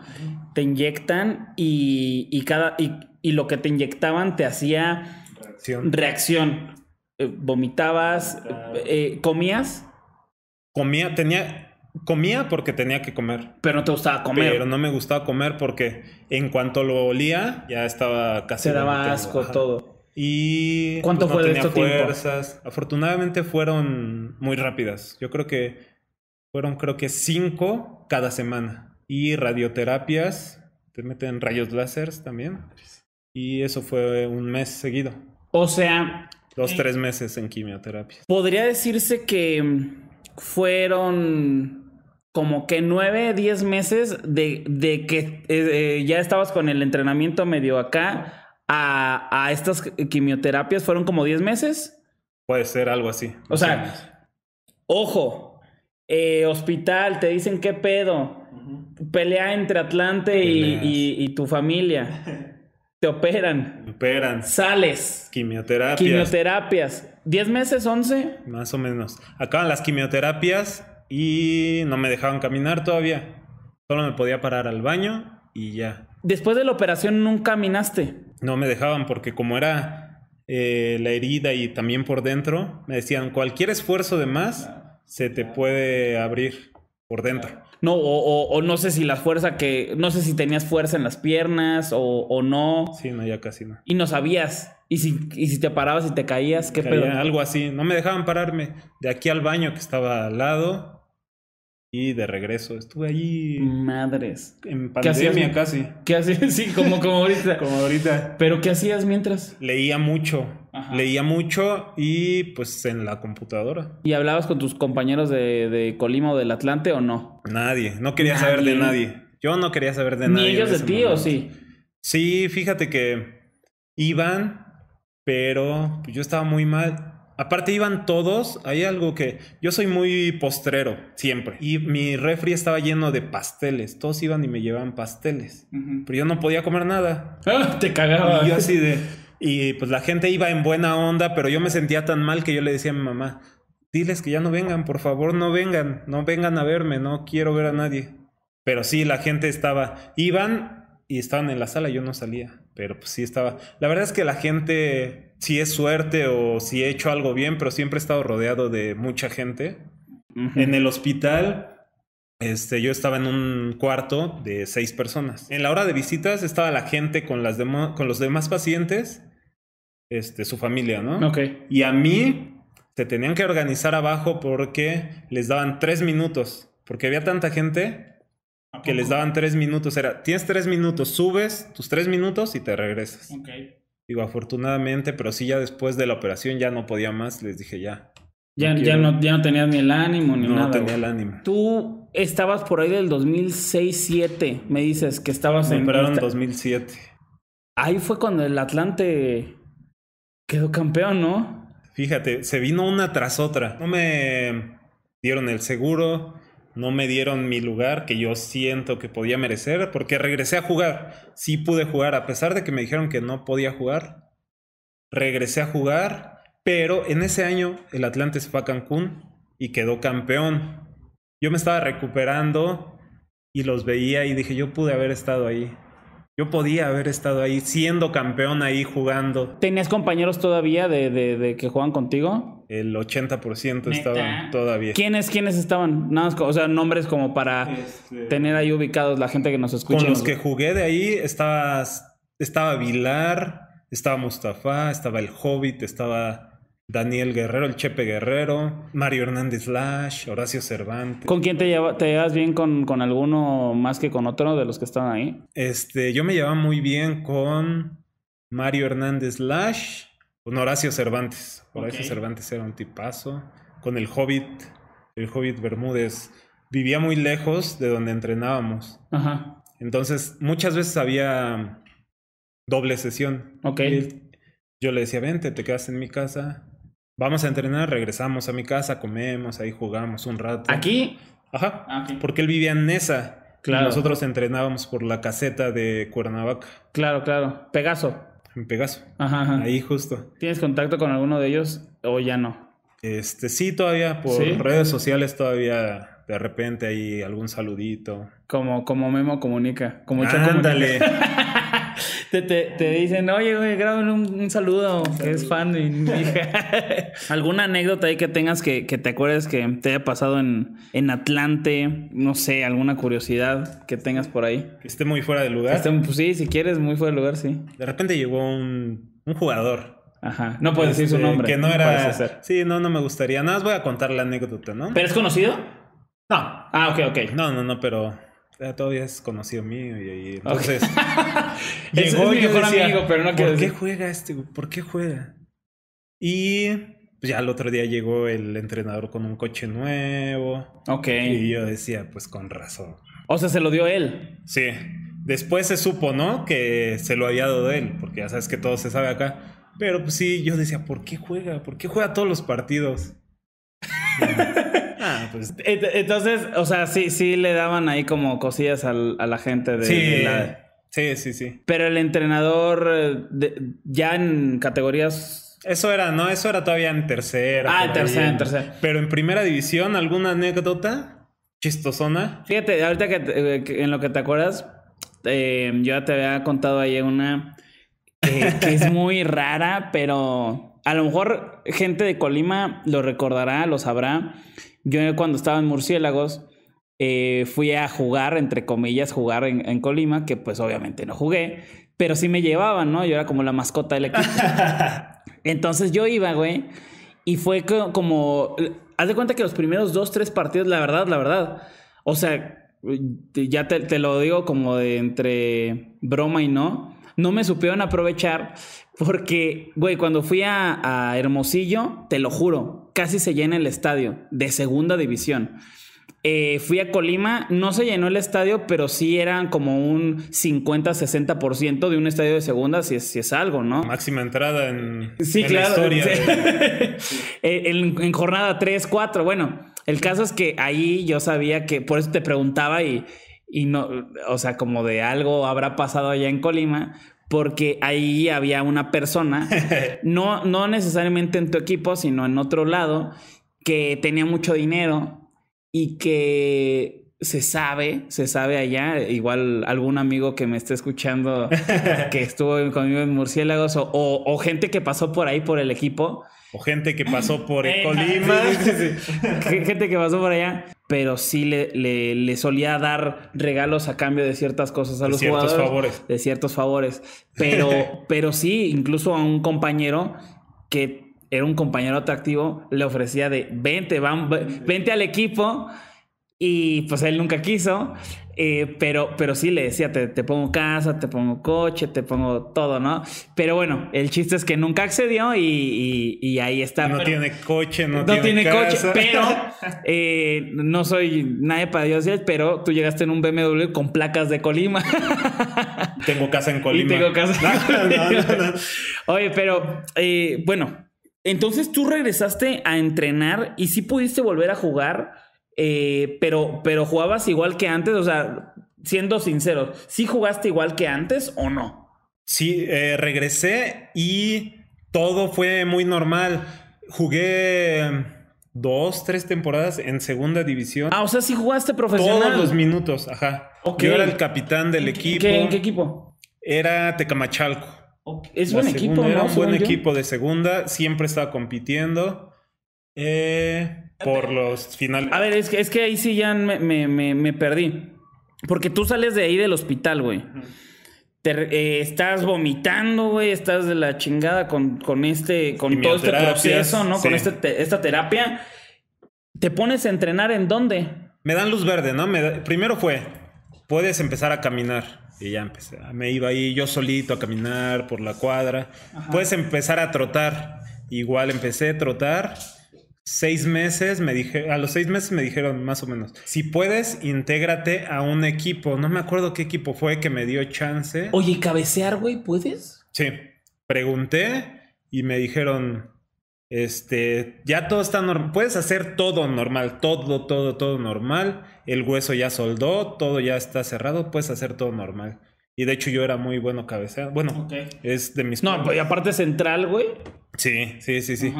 Te inyectan y, y cada, y, lo que te inyectaban te hacía reacción. Eh, vomitabas, eh, comías. Comía, tenía, comía porque tenía que comer. Pero no te gustaba comer. Pero no me gustaba comer porque en cuanto lo olía ya estaba casi... Te daba asco todo. Y ¿Cuánto pues, fue de esto fuerzas. Afortunadamente fueron muy rápidas. Yo creo que fueron creo que cinco cada semana. Y radioterapias, te meten rayos láseres también. Y eso fue un mes seguido. O sea... Dos, tres meses en quimioterapia. Podría decirse que fueron como que nueve, diez meses de, de que eh, eh, ya estabas con el entrenamiento medio acá a, estas quimioterapias fueron como 10 meses. Puede ser algo así. O sea, ojo, eh, hospital, te dicen qué pedo. Pelea entre Atlante y, tu familia. te operan. operan. Sales. Quimioterapias. Quimioterapias. ¿10 meses, 11? Más o menos. Acaban las quimioterapias y no me dejaban caminar todavía. Solo me podía parar al baño y ya. Después de la operación, ¿nunca caminaste? no me dejaban porque como era eh, la herida y también por dentro, me decían, cualquier esfuerzo de más se te puede abrir por dentro. No, o, no sé si la fuerza que. No sé si tenías fuerza en las piernas o, no. Sí, no, ya casi no. Y no sabías. Y si, si te parabas y te caías, ¿qué pedo? Algo así. No me dejaban pararme. De aquí al baño que estaba al lado, y de regreso, estuve allí. Madres. En pandemia casi. ¿Qué hacías? Sí, como, como ahorita. como ahorita. Pero ¿qué hacías mientras? Leía mucho. Leía mucho y pues en la computadora. ¿Y hablabas con tus compañeros de, de Colima o del Atlante o no? Nadie. No quería saber de nadie. Yo no quería saber de nadie. ¿Ni ellos de ti o sí? Sí, fíjate que iban, pero yo estaba muy mal Aparte iban todos, hay algo que yo soy muy postrero siempre y mi refri estaba lleno de pasteles, todos iban y me llevaban pasteles, pero yo no podía comer nada. te cagaba. Y así de y pues la gente iba en buena onda, pero yo me sentía tan mal que yo le decía a mi mamá, diles que ya no vengan, por favor, no vengan, no vengan a verme, no quiero ver a nadie. Pero sí, la gente estaba, iban y estaban en la sala, yo no salía. Pero pues sí estaba. La verdad es que la gente, si es suerte o si he hecho algo bien, pero siempre he estado rodeado de mucha gente. En el hospital, este, yo estaba en un cuarto de seis personas. En la hora de visitas estaba la gente con, las con los demás pacientes, este, su familia, ¿no? Y a mí se tenían que organizar abajo porque les daban tres minutos, porque había tanta gente que les daban tres minutos, era, tienes tres minutos, subes tus tres minutos y te regresas. Digo, afortunadamente, pero sí ya después de la operación ya no podía más, les dije ya. Ya no, ya no, ya no tenías ni el ánimo ni nada. No tenía el ánimo. Tú estabas por ahí del 2006-7, me dices que estabas en... operaron en 2007. Ahí fue cuando el Atlante quedó campeón, ¿no? Fíjate, se vino una tras otra. No me dieron el seguro, no me dieron mi lugar que yo siento que podía merecer, porque regresé a jugar, sí pude jugar, a pesar de que me dijeron que no podía jugar, regresé a jugar, pero en ese año el se fue a Cancún y quedó campeón. Yo me estaba recuperando y los veía y dije, yo pude haber estado ahí. Yo podía haber estado ahí, siendo campeón ahí jugando. ¿Tenías compañeros todavía de que juegan contigo? el 80% estaban todavía. ¿Quiénes, quiénes estaban? Nada más, o sea, nombres como para este, tener ahí ubicados la gente que nos escucha. Con los que jugué de ahí estaba, estaba Vilar, estaba Mustafa, estaba el Hobbit, estaba Daniel Guerrero, el Chepe Guerrero, Mario Hernández Lash, Horacio Cervantes. ¿Con quién te, lleva, te llevas bien? Con, ¿Con alguno más que con otro de los que estaban ahí? Este, yo me llevaba muy bien con Mario Hernández Lash con Horacio Cervantes. Horacio Cervantes era un tipazo. Con el Hobbit, el Hobbit Bermúdez. Vivía muy lejos de donde entrenábamos. Ajá. Entonces, muchas veces había doble sesión. Ok. yo le decía, vente, te quedas en mi casa. Vamos a entrenar, regresamos a mi casa, comemos, ahí jugamos un rato. ¿Aquí? Ajá. Ah, Porque él vivía en esa. Claro. nosotros entrenábamos por la caseta de Cuernavaca. Claro, claro. Pegaso en Pegaso. Ahí justo. ¿Tienes contacto con alguno de ellos o ya no? Este, sí, todavía por redes sociales todavía de repente hay algún saludito. Como, como Memo comunica, como Ándale. te, dicen, oye, güey, graben un, saludo, que es fan. Y, ¿Alguna anécdota ahí que tengas que, te acuerdes que te haya pasado en, Atlante? No sé, alguna curiosidad que tengas por ahí. Que esté muy fuera de lugar. Pues sí, si quieres, muy fuera de lugar, sí. De repente llegó un, un jugador. Ajá. No puedes decir su este, nombre. Que no era. Sí, no, no me gustaría. Nada más voy a contar la anécdota, ¿no? ¿Pero es conocido? No. Ah, ok, ok. No, no, no, pero Ah, todavía es conocido mío y, entonces llegó es mi mejor amigo, pero no ¿Por qué juega este? ¿Por qué juega? Y pues ya el otro día llegó el entrenador con un coche nuevo. Ok. Y yo decía, pues con razón. O sea, se lo dio él. Sí. Después se supo, ¿no? Que se lo había dado él, porque ya sabes que todo se sabe acá. Pero pues sí, yo decía, ¿por qué juega? ¿Por qué juega todos los partidos? Ah, pues. Entonces, o sea, sí, sí le daban ahí como cosillas a la gente de, sí, la... Sí, sí, sí. Pero el entrenador eh, ya en categorías... Eso era, no, eso era todavía en tercera. Ah, en tercera, tercera. Pero en primera división, ¿alguna anécdota chistosona? Fíjate, ahorita que, eh, en lo que te acuerdas, em, yo ya te había contado ahí una que es muy rara, pero a lo mejor gente de Colima lo recordará, lo sabrá. Yo cuando estaba en Murciélagos, eh, fui a jugar, entre comillas, jugar en, Colima, que pues obviamente no jugué, pero sí me llevaban, ¿no? Yo era como la mascota del equipo. Entonces yo iba, güey, y fue como, haz de cuenta que los primeros dos, tres partidos, la verdad, la verdad, o sea, ya te, lo digo como de entre broma y no, no me supieron aprovechar porque, güey, cuando fui a Hermosillo, te lo juro, casi se llena el estadio de segunda división. Eh, fui a Colima, no se llenó el estadio, pero sí eran como un 50-60% de un estadio de segunda, si es, si es algo, ¿no? Máxima entrada en, la historia. Sí. Eh, en, jornada 3, 4. Bueno, el caso es que ahí yo sabía que, por eso te preguntaba y, y no, o sea, como de algo habrá pasado allá en Colima, porque ahí había una persona, no, necesariamente en tu equipo, sino en otro lado, que tenía mucho dinero y que se sabe, se sabe allá. Igual algún amigo que me esté escuchando que estuvo conmigo en Murciélagos o, o gente que pasó por ahí por el equipo o gente que pasó por Colima. gente que pasó por allá. Pero sí le, le, solía dar regalos a cambio de ciertas cosas a de los ciertos Favores. De ciertos favores. Pero, pero sí, incluso a un compañero que era un compañero atractivo, le ofrecía de 20, van, vente al equipo y pues él nunca quiso, eh, pero, pero sí le decía, te, pongo casa, te pongo coche, te pongo todo, ¿no? Pero bueno, el chiste es que nunca accedió y, y, ahí está. No tiene coche, no, tiene, coche. Pero eh, no soy nadie para Dios, pero tú llegaste en un BMW con placas de Colima. Tengo casa en Colima. tengo casa. en Colima. Oye, pero eh, bueno, entonces tú regresaste a entrenar y sí pudiste volver a jugar eh, pero, pero jugabas igual que antes, o sea, siendo sincero ¿sí jugaste igual que antes o no? Sí, eh, regresé y todo fue muy normal. Jugué em, dos, tres temporadas en segunda división. Ah, o sea, sí jugaste profesional. Todos los minutos, ajá. Yo era el capitán del equipo. ¿En qué equipo? Era Tecamachalco. Es equipo, Era un buen equipo de segunda, siempre estaba compitiendo. Eh, por los finales. A ver, es que, es que ahí sí ya me, perdí. Porque tú sales de ahí del hospital, güey. Te, eh, estás vomitando, güey, estás de la chingada con, con este, con todo este proceso, ¿no? Con este, esta terapia. ¿Te pones a entrenar en dónde? Me dan luz verde, ¿no? Me primero fue, puedes empezar a caminar. Y ya empecé. Ah, me iba ahí yo solito a caminar por la cuadra. Puedes empezar a trotar. Igual empecé a trotar seis meses me dije, a los seis meses me dijeron más o menos, si puedes, intégrate a un equipo. No me acuerdo qué equipo fue que me dio chance. Oye, cabecear, güey, ¿puedes? Sí. Pregunté y me dijeron, este, ya todo está normal, puedes hacer todo normal, todo, todo, todo normal. El hueso ya soldó, todo ya está cerrado, puedes hacer todo normal. Y de hecho yo era muy bueno cabecear Bueno, es de mis... No, pues, y aparte central, güey. Sí, sí, sí, sí.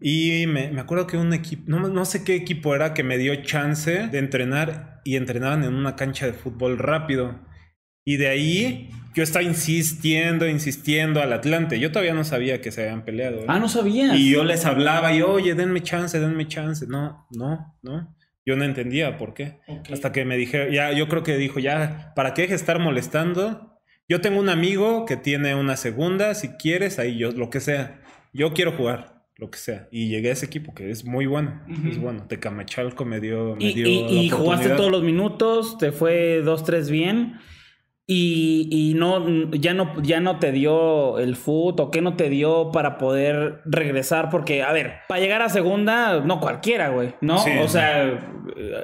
Y me, me, acuerdo que un equipo, no, no, sé qué equipo era que me dio chance de entrenar y entrenaban en una cancha de fútbol rápido. Y de ahí yo estaba insistiendo, insistiendo al Atlante. Yo todavía no sabía que se habían peleado. ¿eh? Ah, no sabías. Y yo les hablaba y, oye, denme chance, denme chance. No, no, no. Yo no entendía por qué. Hasta que me dije ya, yo creo que dijo, ya, ¿para qué estar molestando? Yo tengo un amigo que tiene una segunda, si quieres, ahí yo, lo que sea yo quiero jugar, lo que sea. Y llegué a ese equipo que es muy bueno, es bueno. Te me dio... Me dio y, jugaste todos los minutos, te fue dos tres bien. Y, no, ya no, ya no te dio el foot o qué no te dio para poder regresar, porque, a ver, para llegar a segunda, no cualquiera, güey, ¿no? o sea,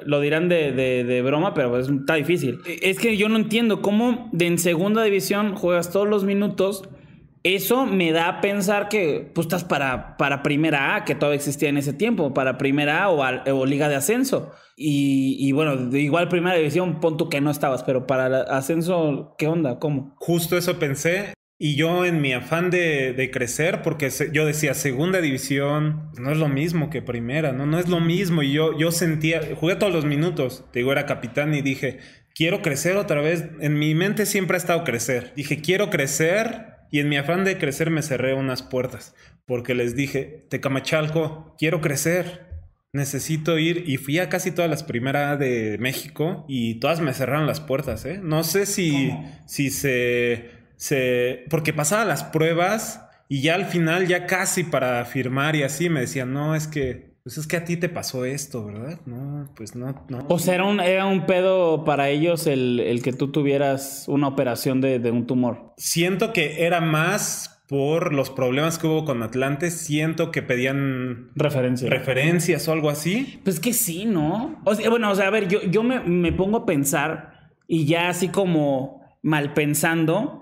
lo dirán de, de, broma, pero está difícil. Es que yo no entiendo cómo de en segunda división juegas todos los minutos eso me da a pensar que pues, estás para, para Primera A, que todavía existía en ese tiempo, para Primera A o, Liga de Ascenso. Y, bueno, igual Primera División, pon tú que no estabas, pero para el Ascenso, ¿qué onda? ¿Cómo? Justo eso pensé. Y yo en mi afán de, crecer, porque yo decía, segunda división pues, no es lo mismo que primera, ¿no? No es lo mismo. Y yo, yo sentía, jugué todos los minutos, te digo, era capitán y dije, quiero crecer otra vez. En mi mente siempre ha estado crecer. Dije, quiero crecer y en mi afán de crecer me cerré unas puertas, porque les dije, Tecamachalco, quiero crecer, necesito ir, y fui a casi todas las primeras de México y todas me cerraron las puertas, ¿eh? No sé si, si se, se... Porque pasaba las pruebas y ya al final, ya casi para firmar y así, me decían, no, es que pues es que a ti te pasó esto, ¿verdad? No, pues no, no. O sea, era un, pedo para ellos el, el que tú tuvieras una operación de, de un tumor. Siento que era más por los problemas que hubo con Atlante, siento que pedían Referencias. referencias o algo así. Pues que sí, ¿no? bueno, o sea, a ver, yo, yo me, me, pongo a pensar y ya así como mal pensando,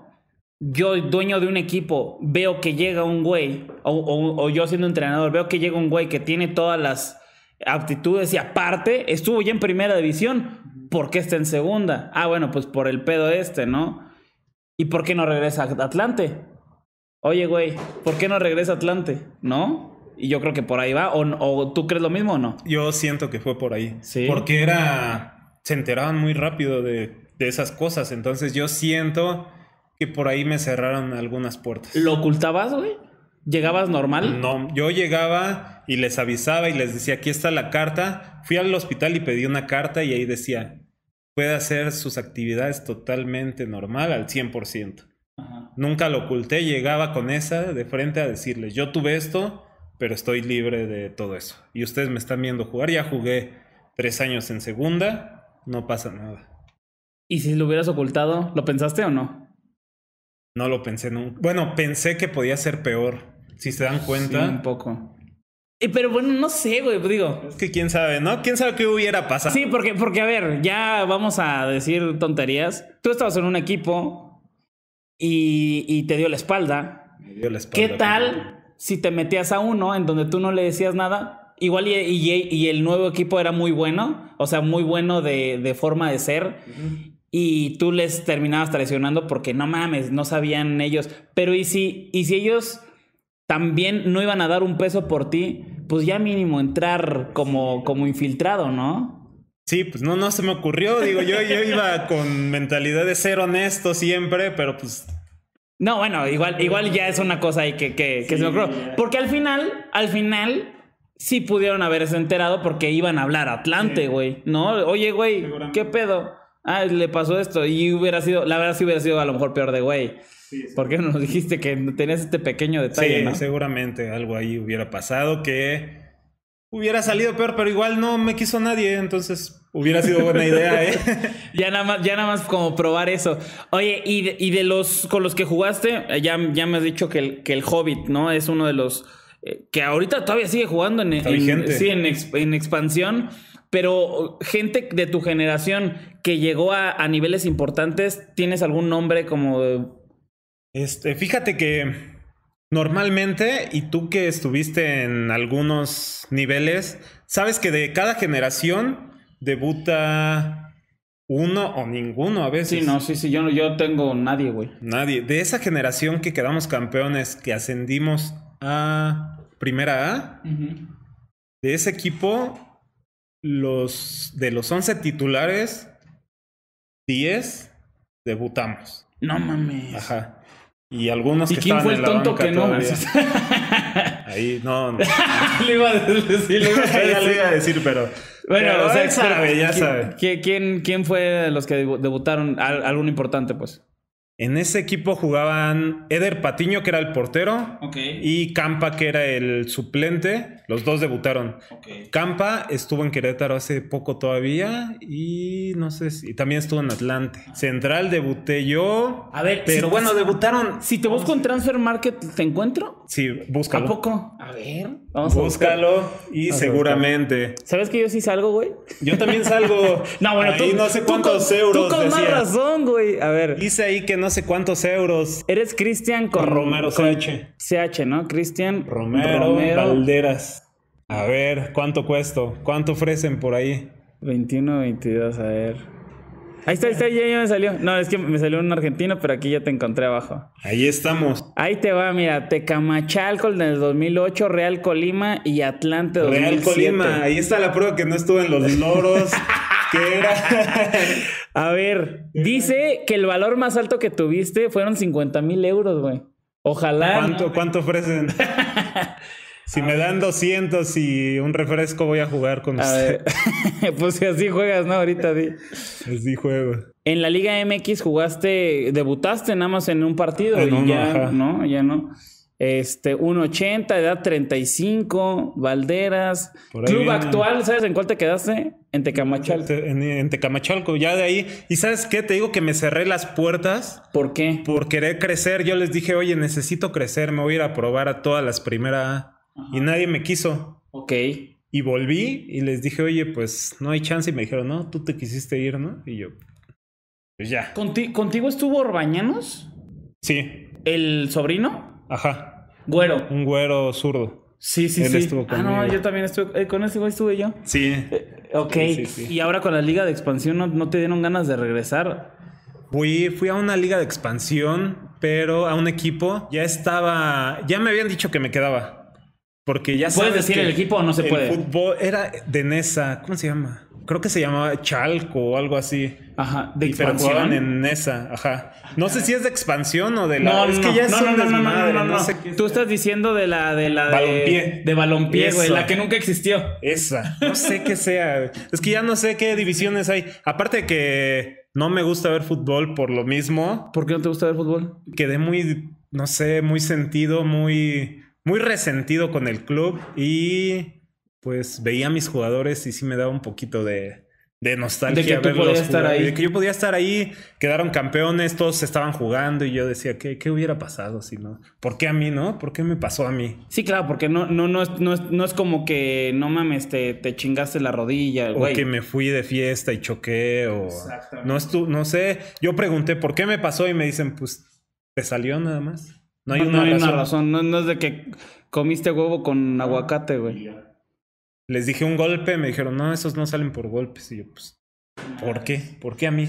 yo, dueño de un equipo, veo que llega un güey, o, yo siendo entrenador, veo que llega un güey que tiene todas las aptitudes y aparte estuvo ya en primera división, ¿por qué está en segunda? Ah, bueno, pues por el pedo este, ¿no? ¿Y por qué no regresa a Atlante? Oye, güey, ¿por qué no regresa a Atlante? ¿No? Y yo creo que por ahí va. ¿O, tú crees lo mismo o no? Yo siento que fue por ahí. Sí. Porque era. Se enteraban muy rápido de, de esas cosas. Entonces yo siento que por ahí me cerraron algunas puertas. ¿Lo ocultabas, güey? ¿Llegabas normal? No, yo llegaba y les avisaba y les decía, aquí está la carta. Fui al hospital y pedí una carta y ahí decía, puede hacer sus actividades totalmente normal al 100%. Ajá. Nunca lo oculté, llegaba con esa de frente a decirles, yo tuve esto, pero estoy libre de todo eso. Y ustedes me están viendo jugar, ya jugué tres años en segunda, no pasa nada. ¿Y si lo hubieras ocultado, lo pensaste o no? No lo pensé nunca. Bueno, pensé que podía ser peor. Si se dan cuenta. Sí, un poco. pero bueno, no sé, güey, digo. Es que quién sabe, ¿no? ¿Quién sabe qué hubiera pasado? Sí, porque, porque a ver, ya vamos a decir tonterías. Tú estabas en un equipo y, y te dio la espalda. Me dio la espalda. ¿Qué tal si te metías a uno en donde tú no le decías nada? Igual y, y, el nuevo equipo era muy bueno, o sea, muy bueno de, de forma de ser y tú les terminabas traicionando porque no mames, no sabían ellos. Pero y si, y si ellos también no iban a dar un peso por ti, pues ya mínimo entrar como, como infiltrado, ¿no? Sí, pues no, no se me ocurrió. Digo, yo, iba con mentalidad de ser honesto siempre, pero pues. No, bueno, igual, igual ya es una cosa ahí que, que, se me ocurrió. Porque al final, al final, sí pudieron haberse enterado porque iban a hablar Atlante, güey. ¿No? Oye, güey, ¿qué pedo? ah, le pasó esto. Y hubiera sido, la verdad sí hubiera sido a lo mejor peor de güey. ¿Por qué no nos dijiste que tenías este pequeño detalle? Sí, seguramente algo ahí hubiera pasado que hubiera salido peor, pero igual no me quiso nadie, entonces hubiera sido buena idea, ¿eh? ya, nada más, ya nada más como probar eso. Oye, y de, los con los que jugaste, eh, ya, ya me has dicho que el, que el Hobbit, ¿no? Es uno de los eh, que ahorita todavía sigue jugando en, sí, en expansión. Pero gente de tu generación que llegó a, niveles importantes, ¿tienes algún nombre como... Este, fíjate que normalmente, y tú que estuviste en algunos niveles, sabes que de cada generación debuta uno o ninguno a veces. Sí, no, sí, sí, yo, no, yo tengo nadie, güey. Nadie. De esa generación que quedamos campeones, que ascendimos a Primera A, de ese equipo los de los 11 titulares, 10 debutamos. No mames. Ajá. Y algunos ¿Y quién fue el tonto que no? Ahí, no. le iba a decir, le iba a decir. pero. Bueno, pero o sea, sabe, ya sabe. ¿quién, ¿Quién fue los que debutaron? Algún alguno importante, pues. En ese equipo jugaban Eder Patiño, que era el portero, y Campa, que era el suplente. Los dos debutaron. Campa estuvo en Querétaro hace poco todavía y no sé si también estuvo en Atlante. Ah. Central debuté yo. A ver, pero bueno, debutaron. Si te busco en Transfer Market, ¿te encuentro? Sí, búscalo. ¿A poco? A ver. Búscalo y seguramente. ¿Sabes que yo sí salgo, güey? Yo también salgo. no, bueno, tú, no sé cuántos euros. Tú con más razón, güey. A ver. Dice ahí que no sé cuántos euros. Eres Cristian con, Romero CH. CH, ¿no? Cristian Romero, Romero A ver, ¿cuánto cuesta? ¿Cuánto ofrecen por ahí? 21, 22, a ver. Ahí está, ahí está, ya, me salió. No, es que me salió un argentino, pero aquí ya te encontré abajo. Ahí estamos. Ahí te va, mira, Tecamachalco en el 2008, Real Colima y Atlante 2007. Real Colima, ahí está la prueba que no estuvo en los loros. ¿Qué era? A ver, dice que el valor más alto que tuviste fueron 50 mil euros, güey. Ojalá. cuánto ofrecen? Si me dan 200 y un refresco, voy a jugar con pues si así juegas, ¿no? Ahorita di. Así juego. En la Liga MX jugaste, debutaste nada más en un partido y ya, ¿no? Ya no. Este, 1.80, edad 35, Valderas. Club actual, ¿sabes en cuál te quedaste? En Tecamachalco. Este, en, en, Tecamachalco, ya de ahí. ¿Y sabes qué? Te digo que me cerré las puertas. ¿Por qué? Por querer crecer. Yo les dije, oye, necesito crecer, me voy a ir a probar a todas las primeras y nadie me quiso. Ok. Y volví y les dije, oye, pues no hay chance. Y me dijeron, no, tú te quisiste ir, ¿no? Y yo, pues ya. ¿Conti ¿Contigo estuvo Orbañanos? Sí. ¿El sobrino? Ajá. Güero. Un güero zurdo. Sí, sí, Él sí. Estuvo ah, no, yo también estuve. Eh, con ese güey estuve yo. Sí. Eh, ok. Y ahora con la liga de expansión, ¿no, ¿no, te dieron ganas de regresar? Fui, fui a una liga de expansión, pero a un equipo. Ya estaba. Ya me habían dicho que me quedaba. Porque ya ¿Puedes decir el equipo o no se el puede? Fútbol era de Nesa. ¿Cómo se llama? Creo que se llamaba Chalco o algo así. Ajá, de expansión. en Nesa, ajá. No sé si es de expansión o de la. No, es que ya es no, no, no, no, no, no, Tú estás diciendo de la de la balompié. de balompié, güey, la que nunca existió. Esa. No sé qué sea. Es que ya no sé qué divisiones hay. Aparte que no me gusta ver fútbol por lo mismo. ¿Por qué no te gusta ver fútbol? Quedé muy, no sé, muy sentido, muy muy resentido con el club y pues veía a mis jugadores y sí me daba un poquito de, nostalgia. De que tú podía estar ahí. De que yo podía estar ahí, quedaron campeones, todos estaban jugando y yo decía, ¿qué, hubiera pasado si no? ¿Por qué a mí, no? ¿Por qué me pasó a mí? Sí, claro, porque no, no, no, es, no, como que, no mames, te, te chingaste la rodilla. O que me fui de fiesta y choqué o... Exactamente. no sé, yo pregunté, ¿por qué me pasó? Y me dicen, pues, te salió nada más. No hay, una, razón. No, es de que comiste huevo con ah, aguacate, güey. Les dije un golpe, me dijeron, no, esos no salen por golpes. Y yo, pues, ¿por qué? ¿Por qué a mí?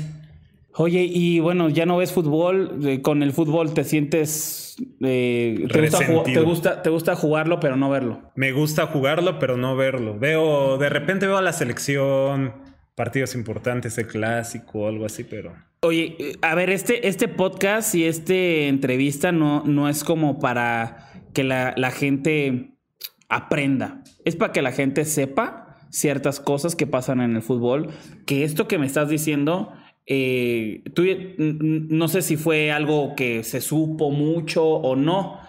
Oye, y bueno, ya no ves fútbol. Eh, con el fútbol te sientes. Eh, te, gusta te, gusta, te, gusta jugarlo, pero no verlo. Me gusta jugarlo, pero no verlo. Veo, de repente veo a la selección partidos importantes, el clásico o algo así, pero... Oye, a ver, este, este podcast y esta entrevista no, no es como para que la, gente aprenda, es para que la gente sepa ciertas cosas que pasan en el fútbol, que esto que me estás diciendo eh, no sé si fue algo que se supo mucho o no.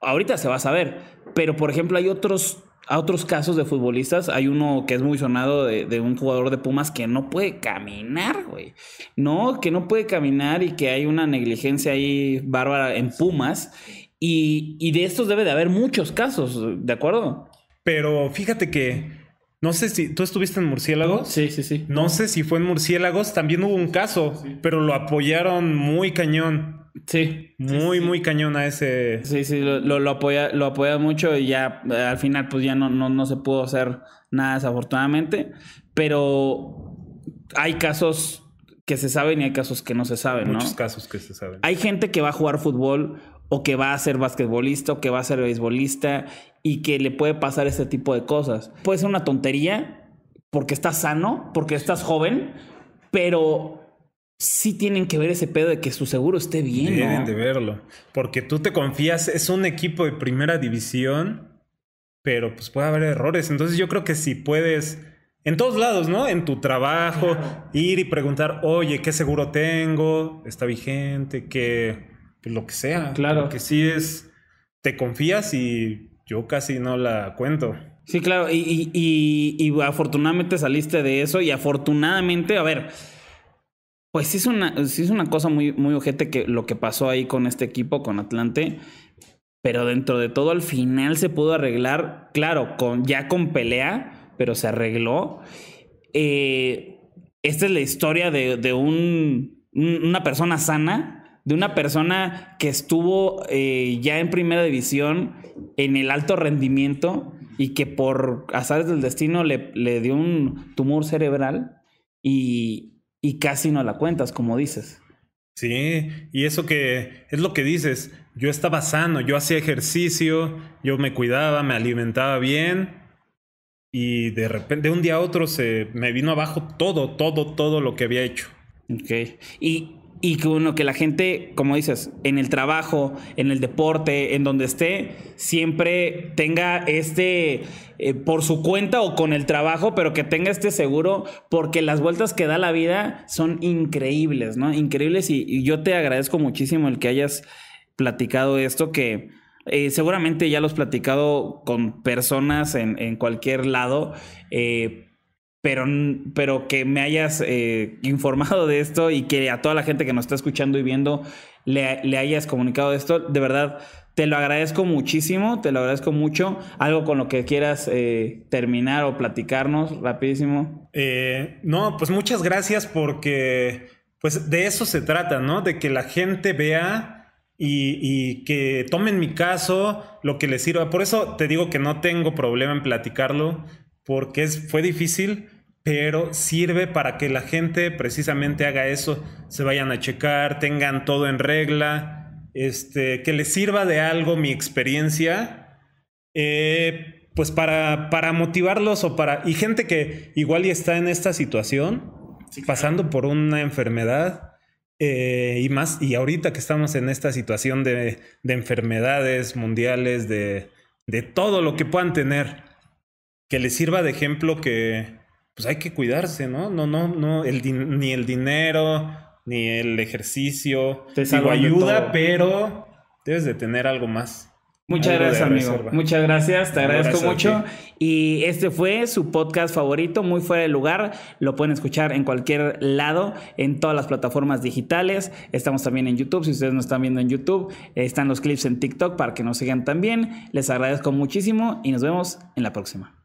Ahorita se va a saber. Pero, por ejemplo, hay otros a otros casos de futbolistas. Hay uno que es muy sonado de, un jugador de Pumas que no puede caminar, güey. No, que no puede caminar y que hay una negligencia ahí bárbara en Pumas. Y, de estos debe de haber muchos casos, ¿de acuerdo? Pero fíjate que... No sé si tú estuviste en Murciélagos. Sí, sí, sí. No sé si fue en Murciélagos. También hubo un caso, pero lo apoyaron muy cañón. Sí. Muy, muy cañón a ese. Sí, sí, lo, lo, apoya, lo apoya mucho y ya eh, al final, pues ya no, no, se pudo hacer nada desafortunadamente. Pero hay casos que se saben y hay casos que no se saben, Muchos casos que se saben. Hay gente que va a jugar fútbol o que va a ser basquetbolista o que va a ser beisbolista y que le puede pasar este tipo de cosas. Puede ser una tontería porque estás sano, porque estás joven, pero sí tienen que ver ese pedo de que su seguro esté bien. Tienen que de verlo. Porque tú te confías, es un equipo de primera división, pero pues puede haber errores. Entonces yo creo que si puedes, en todos lados, ¿no? En tu trabajo, ir y preguntar, oye, ¿qué seguro tengo? ¿Está vigente? ¿Qué? Pues, lo que sea. Claro. Que sí es, te confías y yo casi no la cuento. Sí, claro, y afortunadamente saliste de eso y afortunadamente, a ver, pues sí es una, es una cosa muy, muy ojete que lo que pasó ahí con este equipo, con Atlante. Pero dentro de todo, al final se pudo arreglar, claro, con, ya con pelea, pero se arregló. Eh, esta es la historia de, una persona sana, de una persona que estuvo eh, ya en primera división, en el alto rendimiento, y que por azares del destino le, le dio un tumor cerebral. Y, y casi no la cuentas, como dices. Sí, y eso que es lo que dices, yo estaba sano, yo hacía ejercicio, yo me cuidaba, me alimentaba bien y de repente, de un día a otro se me vino abajo todo, todo, todo lo que había hecho. Ok, y y que uno que la gente, como dices, en el trabajo, en el deporte, en donde esté, siempre tenga este eh, por su cuenta o con el trabajo, pero que tenga este seguro porque las vueltas que da la vida son increíbles, ¿no? Increíbles y, yo te agradezco muchísimo el que hayas platicado esto que eh, seguramente ya lo has platicado con personas en, en cualquier lado, eh, pero, pero que me hayas eh, informado de esto y que a toda la gente que nos está escuchando y viendo le, hayas comunicado esto. De verdad, te lo agradezco muchísimo, te lo agradezco mucho. Algo con lo que quieras eh, terminar o platicarnos rapidísimo. Eh, no, pues muchas gracias porque pues de eso se trata, ¿no? De que la gente vea y, y, que tomen mi caso, lo que les sirva. Por eso te digo que no tengo problema en platicarlo porque fue difícil, pero sirve para que la gente precisamente haga eso, se vayan a checar, tengan todo en regla, este, que les sirva de algo mi experiencia, eh, pues para, para motivarlos o para... Y gente que igual y está en esta situación, pasando por una enfermedad. Eh, y más, y ahorita que estamos en esta situación de, enfermedades mundiales, de todo lo que puedan tener, que les sirva de ejemplo que, pues hay que cuidarse, ¿no? No, no, no, ni el dinero, ni el ejercicio, te ayuda, pero debes de tener algo más. Muchas gracias, amigo. Muchas gracias, te agradezco mucho. Y este fue su podcast favorito, muy fuera de lugar. Lo pueden escuchar en cualquier lado, en todas las plataformas digitales. Estamos también en YouTube, si ustedes nos están viendo en YouTube, están los clips en TikTok para que nos sigan también. Les agradezco muchísimo y nos vemos en la próxima.